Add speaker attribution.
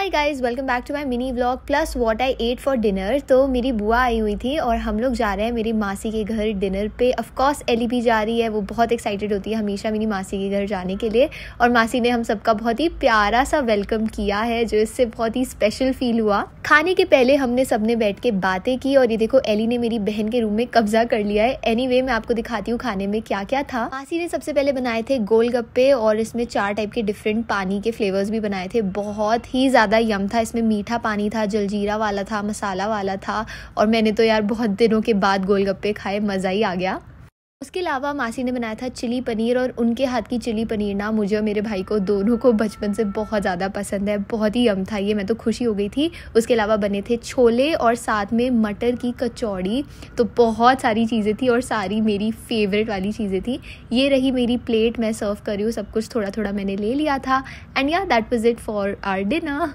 Speaker 1: hi guys welcome back to my mini vlog plus what I ate for dinner तो मेरी बुआ आई हुई थी और हम लोग जा रहे हैं मेरी मासी के घर डिनर पे ऑफ कोर्स एली भी जा रही है वो बहुत एक्साइटेड होती है हमेशा मेरी मासी के घर जाने के लिए और मासी ने हम सबका बहुत ही प्यारा सा वेलकम किया है जो इससे बहुत ही स्पेशल फील हुआ खाने के पहले हमने सबने बैठ के बातें की और ये देखो एली ने मेरी बहन के रूम में कब्जा कर लिया है एनी anyway, मैं आपको दिखाती हूँ खाने में क्या क्या था मासी ने सबसे पहले बनाए थे गोलगप्पे और इसमें चार टाइप के डिफरेंट पानी के फ्लेवर्स भी बनाए थे बहुत ही ज़्यादा यम था इसमें मीठा पानी था जलजीरा वाला था मसाला वाला था और मैंने तो यार बहुत दिनों के बाद गोलगप्पे खाए मज़ा ही आ गया उसके अलावा मासी ने बनाया था चिली पनीर और उनके हाथ की चिली पनीर ना मुझे और मेरे भाई को दोनों को बचपन से बहुत ज़्यादा पसंद है बहुत ही यम था ये मैं तो खुशी हो गई थी उसके अलावा बने थे छोले और साथ में मटर की कचौड़ी तो बहुत सारी चीज़ें थी और सारी मेरी फेवरेट वाली चीज़ें थी ये रही मेरी प्लेट मैं सर्व करी हूँ सब कुछ थोड़ा थोड़ा मैंने ले लिया था and yeah that was it for our dinner